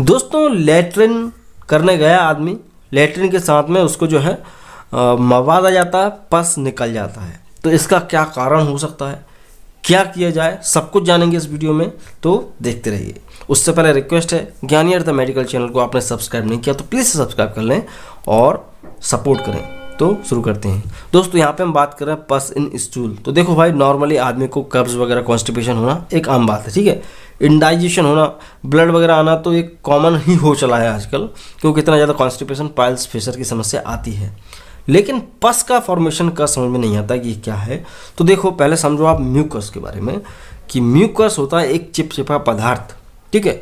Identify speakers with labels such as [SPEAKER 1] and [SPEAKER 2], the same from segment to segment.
[SPEAKER 1] दोस्तों लेटरिन करने गया आदमी लेटरिन के साथ में उसको जो है मवाद आ जाता है पस निकल जाता है तो इसका क्या कारण हो सकता है क्या किया जाए सब कुछ जानेंगे इस वीडियो में तो देखते रहिए उससे पहले रिक्वेस्ट है ज्ञानी अर्थ मेडिकल चैनल को आपने सब्सक्राइब नहीं किया तो प्लीज़ सब्सक्राइब कर लें और सपोर्ट करें तो शुरू करते हैं दोस्तों यहाँ पे हम बात कर रहे हैं पस इन स्टूल तो देखो भाई नॉर्मली आदमी को कब्ज वगैरह कॉन्स्टिपेशन होना एक आम बात है ठीक है इंडाइजेशन होना ब्लड वगैरह आना तो एक कॉमन ही हो चला है आजकल क्योंकि इतना ज़्यादा कॉन्स्टिपेशन पाइल्स फेसर की समस्या आती है लेकिन पस का फॉर्मेशन का समझ में नहीं आता कि क्या है तो देखो पहले समझो आप म्यूकस के बारे में कि म्यूकस होता है एक चिपचिपा पदार्थ ठीक है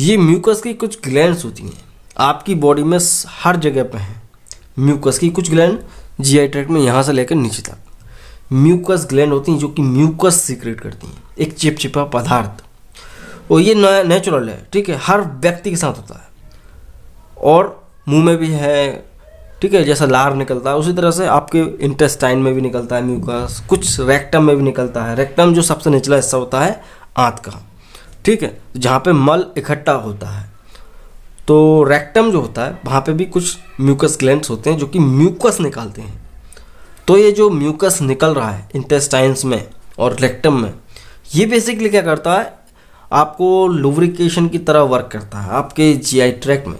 [SPEAKER 1] ये म्यूकस की कुछ ग्लैंड होती हैं आपकी बॉडी में हर जगह पर हैं म्यूकस की कुछ ग्लैंड जी आई ट्रैक में यहाँ से लेकर नीचे तक म्यूकस ग्लैंड होती हैं जो कि म्यूकस सीक्रेट करती हैं एक चिपचिपा पदार्थ और ये नेचुरल है ठीक है हर व्यक्ति के साथ होता है और मुंह में भी है ठीक है जैसा लार निकलता है उसी तरह से आपके इंटेस्टाइन में भी निकलता है म्यूकस कुछ रेक्टम में भी निकलता है रेक्टम जो सबसे निचला हिस्सा होता है आंत का ठीक है जहाँ पे मल इकट्ठा होता है तो रेक्टम जो होता है वहाँ पे भी कुछ म्यूकस ग्लैंड्स होते हैं जो कि म्यूकस निकालते हैं तो ये जो म्यूकस निकल रहा है इंटेस्टाइन्स में और रेक्टम में ये बेसिकली क्या करता है आपको लुब्रिकेशन की तरह वर्क करता है आपके जीआई ट्रैक में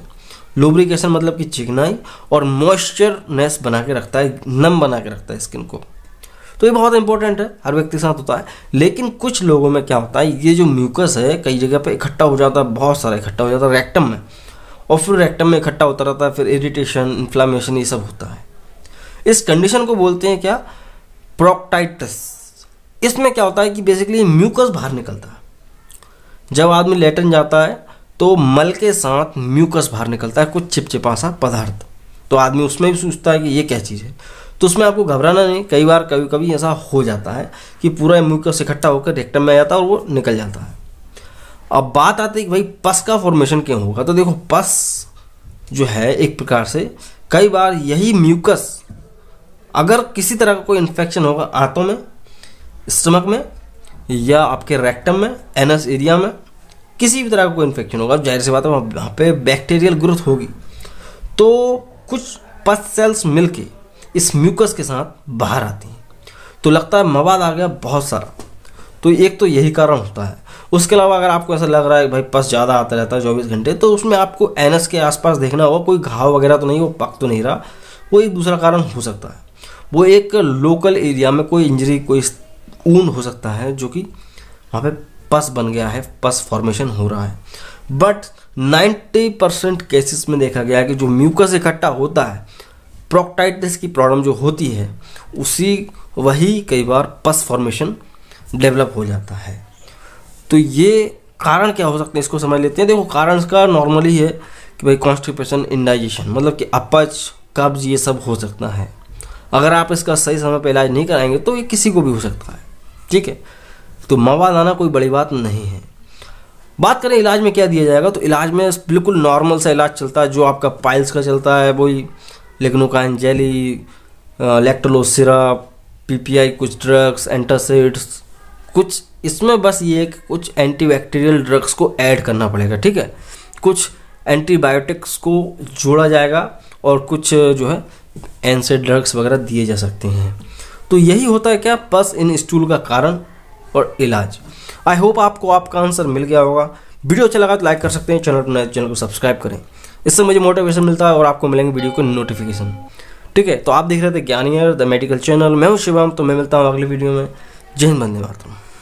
[SPEAKER 1] लुब्रिकेशन मतलब कि चिकनाई और मॉइस्चरनेस बना के रखता है नम बना के रखता है स्किन को तो ये बहुत इंपॉर्टेंट है हर व्यक्ति के साथ होता है लेकिन कुछ लोगों में क्या होता है ये जो म्यूकस है कई जगह पे इकट्ठा हो जाता है बहुत सारा इकट्ठा हो जाता है रेक्टम में और फिर रेक्टम में इकट्ठा होता रहता है फिर इरिटेशन इन्फ्लामेशन ये सब होता है इस कंडीशन को बोलते हैं क्या प्रोक्टाइटस इसमें क्या होता है कि बेसिकली म्यूकस बाहर निकलता है जब आदमी लेटन जाता है तो मल के साथ म्यूकस बाहर निकलता है कुछ चिपचिपा सा पदार्थ तो आदमी उसमें भी सोचता है कि ये क्या चीज़ है तो उसमें आपको घबराना नहीं कई बार कभी कभी ऐसा हो जाता है कि पूरा म्यूकस इकट्ठा होकर रेक्टम में आ जाता है और वो निकल जाता है अब बात आती है कि भाई पस का फॉर्मेशन क्यों होगा तो देखो पस जो है एक प्रकार से कई बार यही म्यूकस अगर किसी तरह का कोई इन्फेक्शन होगा आंतों में स्टमक में या आपके रेक्टम में एनस एरिया में किसी भी तरह का कोई इन्फेक्शन होगा जाहिर सी बात है वहाँ पे बैक्टीरियल ग्रोथ होगी तो कुछ पस सेल्स मिल के इस म्यूकस के साथ बाहर आती हैं तो लगता है मवाद आ गया बहुत सारा तो एक तो यही कारण होता है उसके अलावा अगर आपको ऐसा लग रहा है भाई पस ज़्यादा आता रहता है चौबीस घंटे तो उसमें आपको एनस के आसपास देखना होगा कोई घाव वगैरह तो नहीं वो पक तो नहीं रहा वो एक दूसरा कारण हो सकता है वो एक लोकल एरिया में कोई इंजरी कोई ऊन हो सकता है जो कि वहाँ पे पस बन गया है पस फॉर्मेशन हो रहा है बट 90 परसेंट केसेस में देखा गया है कि जो म्यूकस इकट्ठा होता है प्रोक्टाइटिस की प्रॉब्लम जो होती है उसी वही कई बार पस फॉर्मेशन डेवलप हो जाता है तो ये कारण क्या हो सकते हैं इसको समझ लेते हैं देखो कारण इसका नॉर्मली है कि भाई कॉन्स्टिपेशन इंडाइजेशन मतलब कि अपच कब्ज ये सब हो सकता है अगर आप इसका सही समय पर इलाज नहीं कराएंगे तो ये किसी को भी हो सकता है ठीक है तो मवाद आना कोई बड़ी बात नहीं है बात करें इलाज में क्या दिया जाएगा तो इलाज में बिल्कुल नॉर्मल सा इलाज चलता है जो आपका पाइल्स का चलता है वही lignocaine jelly lactulose syrup PPI कुछ ड्रग्स एंटासिड्स कुछ इसमें बस ये कुछ एंटीबैक्टीरियल ड्रग्स को ऐड करना पड़ेगा ठीक है कुछ एंटीबायोटिक्स को जोड़ा जाएगा और कुछ जो है एनसेड ड्रग्स वगैरह दिए जा सकते हैं तो यही होता है क्या पस इन स्टूल का कारण और इलाज आई होप आपको आपका आंसर मिल गया होगा वीडियो अच्छा लगा तो लाइक कर सकते हैं चैनल पर चैनल को सब्सक्राइब करें इससे मुझे मोटिवेशन मिलता है और आपको मिलेंगे वीडियो के नोटिफिकेशन ठीक है तो आप देख रहे थे ज्ञानियर द मेडिकल चैनल मैं हूँ शिवम तो मैं मिलता हूँ अगली वीडियो में जय हिंद बंदे मातरम